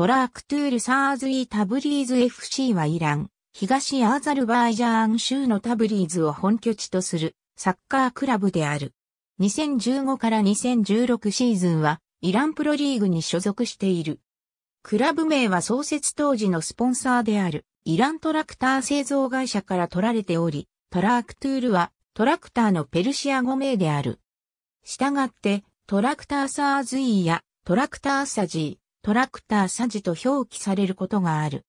トラークトゥールサーズイタブリーズ FC はイラン、東アザルバイジャーン州のタブリーズを本拠地とするサッカークラブである。2015から2016シーズンはイランプロリーグに所属している。クラブ名は創設当時のスポンサーであるイラントラクター製造会社から取られており、トラークトゥールはトラクターのペルシア語名である。したがってトラクターサーズイやトラクターサジー、トラクターサジと表記されることがある。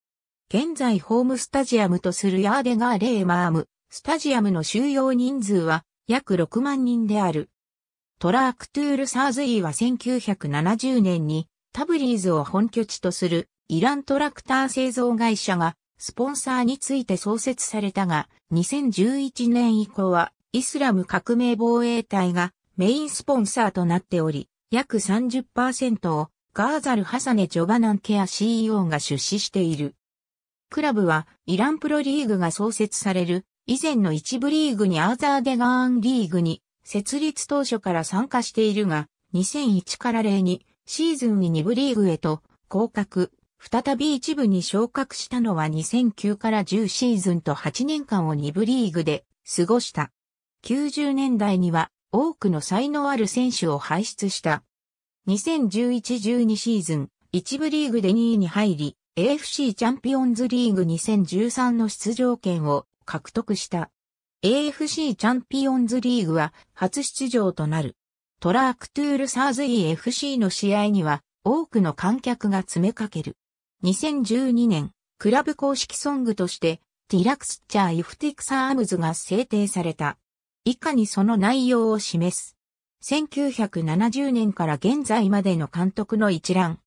現在ホームスタジアムとするヤーデガーレーマーム、スタジアムの収容人数は約6万人である。トラークトゥール・サーズイは1970年にタブリーズを本拠地とするイラントラクター製造会社がスポンサーについて創設されたが、2011年以降はイスラム革命防衛隊がメインスポンサーとなっており、約30%をガーザル・ハサネ・ジョバナンケア CEO が出資している。クラブはイランプロリーグが創設される以前の一部リーグにアーザーデガーンリーグに設立当初から参加しているが2001から例にシーズンに2部リーグへと降格、再び一部に昇格したのは2009から10シーズンと8年間を2部リーグで過ごした。90年代には多くの才能ある選手を輩出した2011-12シーズン、一部リーグで2位に入り、AFC チャンピオンズリーグ2013の出場権を獲得した。AFC チャンピオンズリーグは初出場となる。トラークトゥールサーズ EFC の試合には多くの観客が詰めかける。2012年、クラブ公式ソングとして、ティラクスチャー・イフティクサームズが制定された。以下にその内容を示す。1970年から現在までの監督の一覧。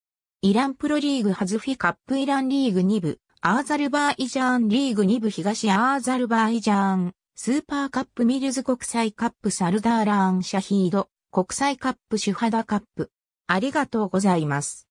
イランプロリーグハズフィカップイランリーグ2部、アーザルバーイジャーンリーグ2部東アーザルバーイジャーン、スーパーカップミルズ国際カップサルダーラーンシャヒード、国際カップシュハダカップ。ありがとうございます。